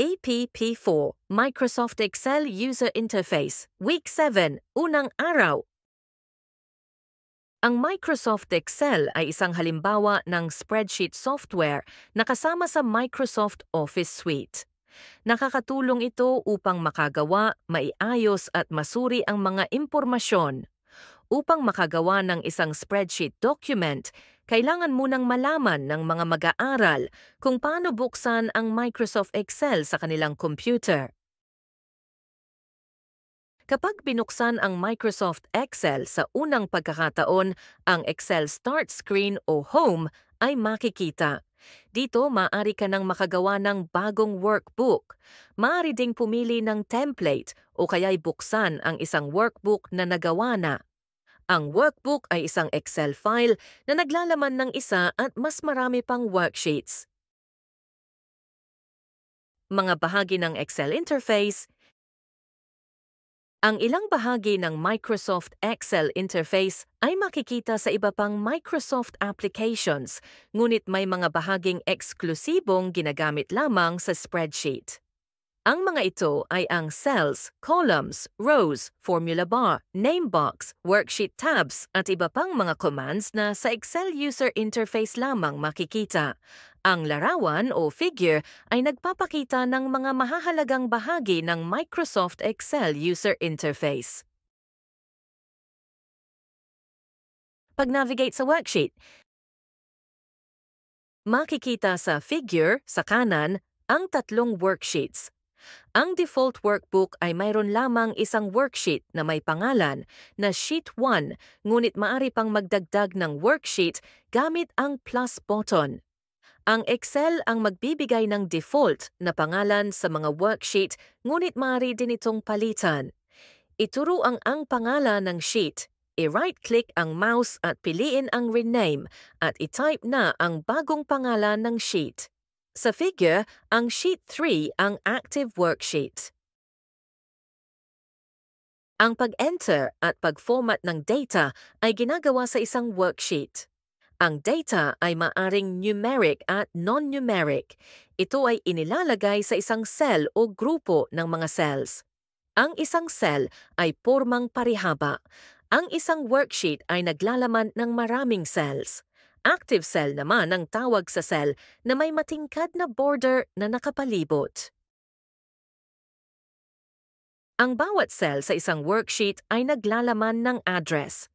APP4, Microsoft Excel User Interface, Week 7, Unang Araw. Ang Microsoft Excel ay isang halimbawa ng spreadsheet software na kasama sa Microsoft Office Suite. Nakakatulong ito upang makagawa, maiayos at masuri ang mga impormasyon. Upang makagawa ng isang spreadsheet document, kailangan munang malaman ng mga mag-aaral kung paano buksan ang Microsoft Excel sa kanilang computer. Kapag binuksan ang Microsoft Excel sa unang pagkakataon, ang Excel Start Screen o Home ay makikita. Dito, maaari ka nang makagawa ng bagong workbook. Maaari ding pumili ng template o kaya'y buksan ang isang workbook na nagawa na. Ang workbook ay isang Excel file na naglalaman ng isa at mas marami pang worksheets. Mga bahagi ng Excel interface Ang ilang bahagi ng Microsoft Excel interface ay makikita sa iba pang Microsoft applications, ngunit may mga bahaging eksklusibong ginagamit lamang sa spreadsheet. Ang mga ito ay ang cells, columns, rows, formula bar, name box, worksheet tabs at iba pang mga commands na sa Excel user interface lamang makikita. Ang larawan o figure ay nagpapakita ng mga mahahalagang bahagi ng Microsoft Excel user interface. Pag-navigate sa worksheet, makikita sa figure sa kanan ang tatlong worksheets ang default workbook ay mayroon lamang isang worksheet na may pangalan na Sheet 1 ngunit maaari pang magdagdag ng worksheet gamit ang plus button. Ang Excel ang magbibigay ng default na pangalan sa mga worksheet ngunit maaari din itong palitan. Ituro ang ang pangalan ng sheet, i-right-click ang mouse at piliin ang rename at i-type na ang bagong pangalan ng sheet. Sa figure, ang Sheet 3 ang active worksheet. Ang pag-enter at pag-format ng data ay ginagawa sa isang worksheet. Ang data ay maaring numeric at non-numeric. Ito ay inilalagay sa isang cell o grupo ng mga cells. Ang isang cell ay pormang parihaba. Ang isang worksheet ay naglalaman ng maraming cells. Active cell naman ang tawag sa cell na may matingkad na border na nakapalibot. Ang bawat cell sa isang worksheet ay naglalaman ng address.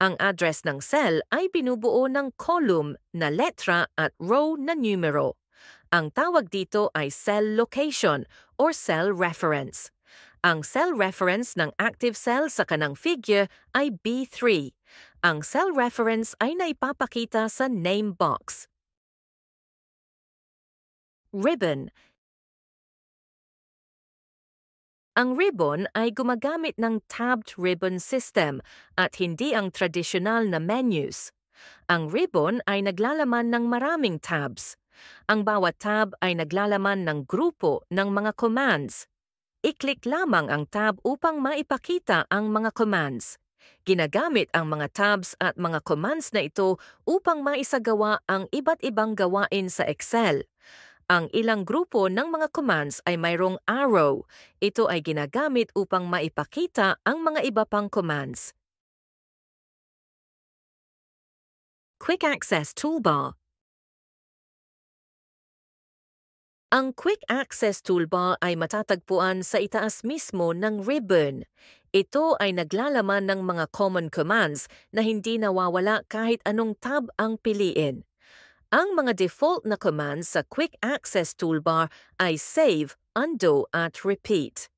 Ang address ng cell ay binubuo ng column na letra at row na numero. Ang tawag dito ay cell location or cell reference. Ang cell reference ng active cell sa kanang figure ay B3 ang cell reference ay naipapakita sa name box. Ribbon Ang ribbon ay gumagamit ng tabbed ribbon system at hindi ang tradisyonal na menus. Ang ribbon ay naglalaman ng maraming tabs. Ang bawat tab ay naglalaman ng grupo ng mga commands. I-click lamang ang tab upang maipakita ang mga commands. Ginagamit ang mga tabs at mga commands na ito upang maisagawa ang iba't ibang gawain sa Excel. Ang ilang grupo ng mga commands ay mayroong arrow. Ito ay ginagamit upang maipakita ang mga iba pang commands. Quick Access Toolbar Ang Quick Access Toolbar ay matatagpuan sa itaas mismo ng ribbon. Ito ay naglalaman ng mga common commands na hindi nawawala kahit anong tab ang piliin. Ang mga default na commands sa Quick Access Toolbar ay Save, Undo at Repeat.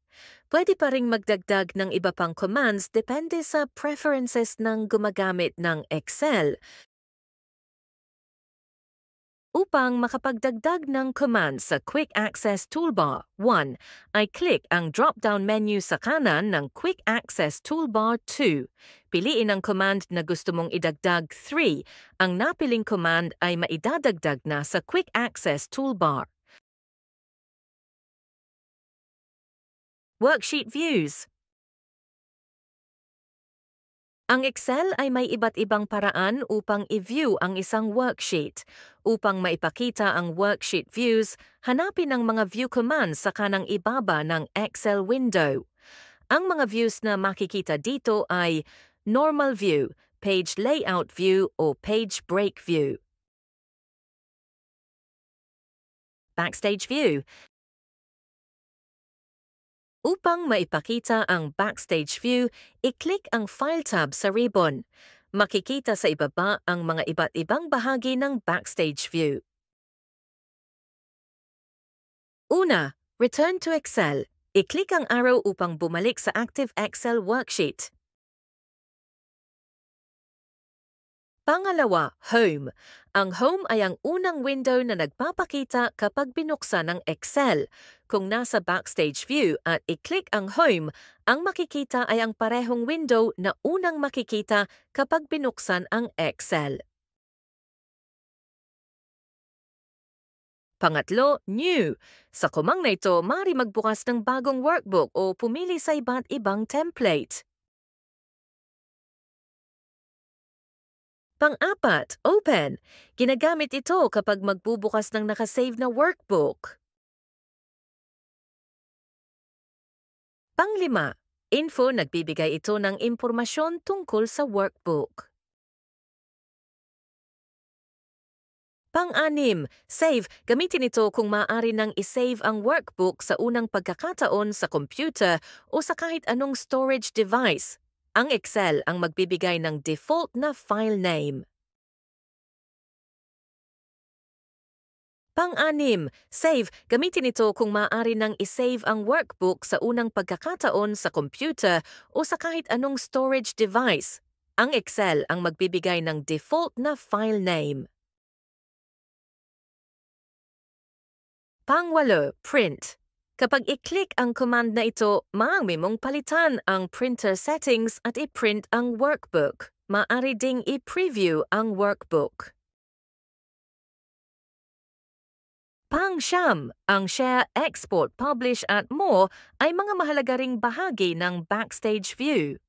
Pwede pa ring magdagdag ng iba pang commands depende sa preferences ng gumagamit ng Excel, Upang makapagdagdag ng command sa Quick Access Toolbar, 1. I-click ang drop-down menu sa kanan ng Quick Access Toolbar 2. Piliin ang command na gusto mong idagdag 3. Ang napiling command ay maidadagdag na sa Quick Access Toolbar. Worksheet Views ang Excel ay may iba't ibang paraan upang i-view ang isang worksheet. Upang maipakita ang worksheet views, hanapin ang mga view commands sa kanang ibaba ng Excel window. Ang mga views na makikita dito ay normal view, page layout view o page break view. Backstage view. Upang maipakita ang backstage view, i-click ang File tab sa ribbon. Makikita sa ibaba ang mga iba't ibang bahagi ng backstage view. Una, Return to Excel. I-click ang arrow upang bumalik sa Active Excel worksheet. Pangalawa, Home. Ang Home ay ang unang window na nagpapakita kapag binuksan ng Excel. Kung nasa Backstage View at i-click ang Home, ang makikita ay ang parehong window na unang makikita kapag binuksan ang Excel. Pangatlo, new. Sa kumang na ito, mari magbukas ng bagong workbook o pumili sa iba't ibang template. Pang-apat, open. Ginagamit ito kapag magbubukas ng nakasave na workbook. Panglima, info nagbibigay ito ng impormasyon tungkol sa workbook. Pang-anim, save. Gamitin ito kung maaari nang isave ang workbook sa unang pagkakataon sa computer o sa kahit anong storage device ang Excel ang magbibigay ng default na file name. Pang-anim, save. Gamitin ito kung maaari nang isave ang workbook sa unang pagkakataon sa computer o sa kahit anong storage device. Ang Excel ang magbibigay ng default na file name. Pangwalo, print. Kapag i-click ang command na ito, maaari mong palitan ang printer settings at i-print ang workbook. Maaari ding i-preview ang workbook. Pang-sham, ang share, export, publish at more ay mga mahalaga bahagi ng Backstage View.